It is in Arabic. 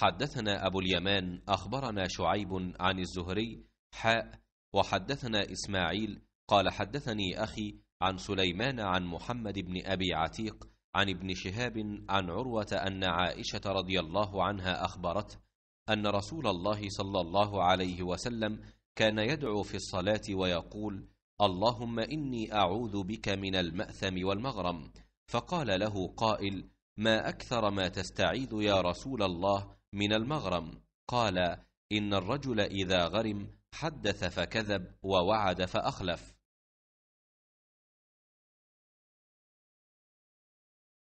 حدثنا أبو اليمان أخبرنا شعيب عن الزهري حاء وحدثنا إسماعيل قال حدثني أخي عن سليمان عن محمد بن أبي عتيق عن ابن شهاب عن عروة أن عائشة رضي الله عنها أخبرته أن رسول الله صلى الله عليه وسلم كان يدعو في الصلاة ويقول اللهم إني أعوذ بك من المأثم والمغرم فقال له قائل ما أكثر ما تستعيذ يا رسول الله من المغرم قال إن الرجل إذا غرم حدث فكذب ووعد فأخلف